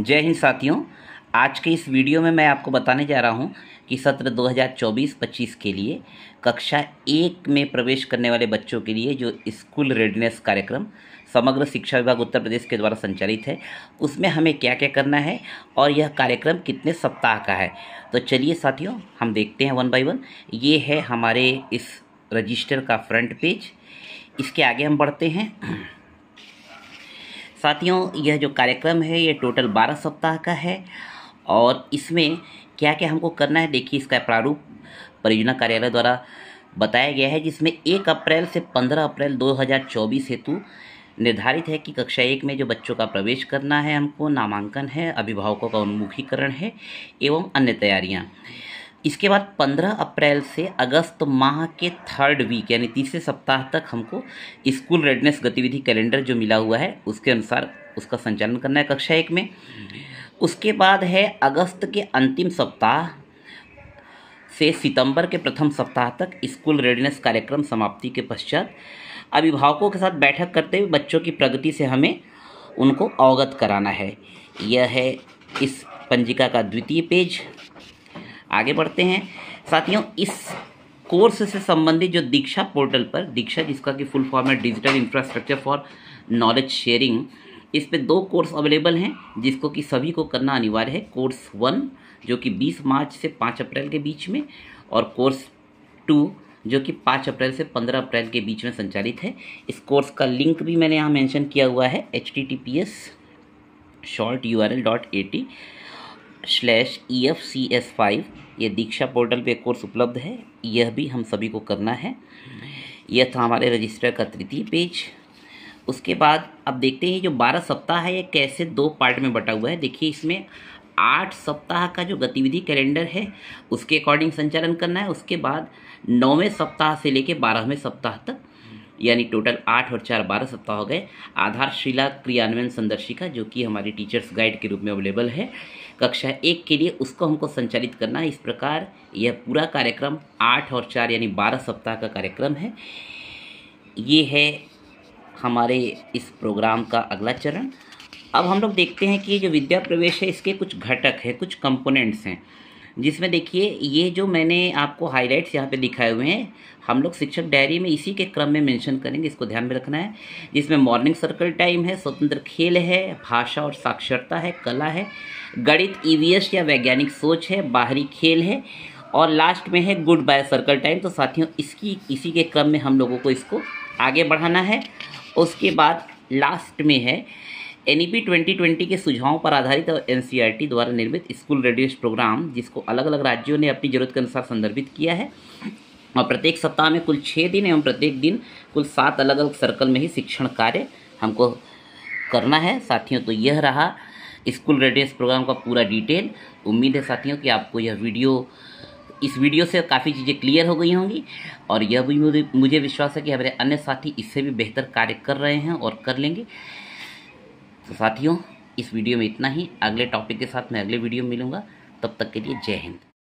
जय हिंद साथियों आज के इस वीडियो में मैं आपको बताने जा रहा हूं कि सत्र 2024-25 के लिए कक्षा एक में प्रवेश करने वाले बच्चों के लिए जो स्कूल रेडिनेस कार्यक्रम समग्र शिक्षा विभाग उत्तर प्रदेश के द्वारा संचालित है उसमें हमें क्या क्या करना है और यह कार्यक्रम कितने सप्ताह का है तो चलिए साथियों हम देखते हैं वन बाई वन ये है हमारे इस रजिस्टर का फ्रंट पेज इसके आगे हम बढ़ते हैं साथियों यह जो कार्यक्रम है ये टोटल बारह सप्ताह का है और इसमें क्या क्या हमको करना है देखिए इसका प्रारूप परियोजना कार्यालय द्वारा बताया गया है जिसमें एक अप्रैल से पंद्रह अप्रैल 2024 हेतु निर्धारित है कि कक्षा एक में जो बच्चों का प्रवेश करना है हमको नामांकन है अभिभावकों का उन्मुखीकरण है एवं अन्य तैयारियाँ इसके बाद 15 अप्रैल से अगस्त माह के थर्ड वीक यानी तीसरे सप्ताह तक हमको स्कूल रेडनेस गतिविधि कैलेंडर जो मिला हुआ है उसके अनुसार उसका संचालन करना है कक्षा एक में उसके बाद है अगस्त के अंतिम सप्ताह से सितंबर के प्रथम सप्ताह तक स्कूल रेडनेस कार्यक्रम समाप्ति के पश्चात अभिभावकों के साथ बैठक करते हुए बच्चों की प्रगति से हमें उनको अवगत कराना है यह है इस पंजिका का द्वितीय पेज आगे बढ़ते हैं साथियों इस कोर्स से संबंधित जो दीक्षा पोर्टल पर दीक्षा जिसका कि फुल फॉर्म है digital infrastructure for knowledge sharing इस पे दो कोर्स अवेलेबल हैं जिसको कि सभी को करना अनिवार्य है कोर्स वन जो कि 20 मार्च से 5 अप्रैल के बीच में और कोर्स टू जो कि 5 अप्रैल से 15 अप्रैल के बीच में संचालित है इस कोर्स का लिंक भी मैंने यहाँ मेंशन किया हुआ है H T T P S short U R L dot A T slash E F C S five ये दीक्षा पोर्टल पे कोर्स उपलब्ध है यह भी हम सभी को करना है यह था हमारे रजिस्टर का तृतीय पेज उसके बाद अब देखते हैं जो बारह सप्ताह है ये कैसे दो पार्ट में बटा हुआ है देखिए इसमें आठ सप्ताह का जो गतिविधि कैलेंडर है उसके अकॉर्डिंग संचालन करना है उसके बाद नौवें सप्ताह से लेकर बारहवें सप्ताह तक यानी टोटल आठ और चार बारह सप्ताह हो गए आधारशिला क्रियान्वयन संदर्शिका जो कि हमारी टीचर्स गाइड के रूप में अवेलेबल है कक्षा एक के लिए उसको हमको संचालित करना है इस प्रकार यह पूरा कार्यक्रम आठ और चार यानी बारह सप्ताह का कार्यक्रम है ये है हमारे इस प्रोग्राम का अगला चरण अब हम लोग देखते हैं कि ये जो विद्या प्रवेश है इसके कुछ घटक है कुछ कंपोनेंट्स हैं जिसमें देखिए ये जो मैंने आपको हाईलाइट्स यहाँ पे दिखाए हुए हैं हम लोग शिक्षक डायरी में इसी के क्रम में मेंशन करेंगे इसको ध्यान में रखना है जिसमें मॉर्निंग सर्कल टाइम है स्वतंत्र खेल है भाषा और साक्षरता है कला है गणित ईवीएस e या वैज्ञानिक सोच है बाहरी खेल है और लास्ट में है गुड बाय सर्कल टाइम तो साथियों इसकी इसी के क्रम में हम लोगों को इसको आगे बढ़ाना है उसके बाद लास्ट में है एन ई e के सुझावों पर आधारित और एन e द्वारा निर्मित स्कूल रेडियो प्रोग्राम जिसको अलग अलग राज्यों ने अपनी ज़रूरत के अनुसार संदर्भित किया है और प्रत्येक सप्ताह में कुल छः दिन एवं प्रत्येक दिन कुल सात अलग अलग सर्कल में ही शिक्षण कार्य हमको करना है साथियों तो यह रहा स्कूल रेडियस प्रोग्राम का पूरा डिटेल उम्मीद है साथियों कि आपको यह वीडियो इस वीडियो से काफ़ी चीज़ें क्लियर हो गई होंगी और यह भी मुझे विश्वास है कि हमारे अन्य साथी इससे भी बेहतर कार्य कर रहे हैं और कर लेंगे तो साथियों इस वीडियो में इतना ही अगले टॉपिक के साथ मैं अगले वीडियो में मिलूँगा तब तक के लिए जय हिंद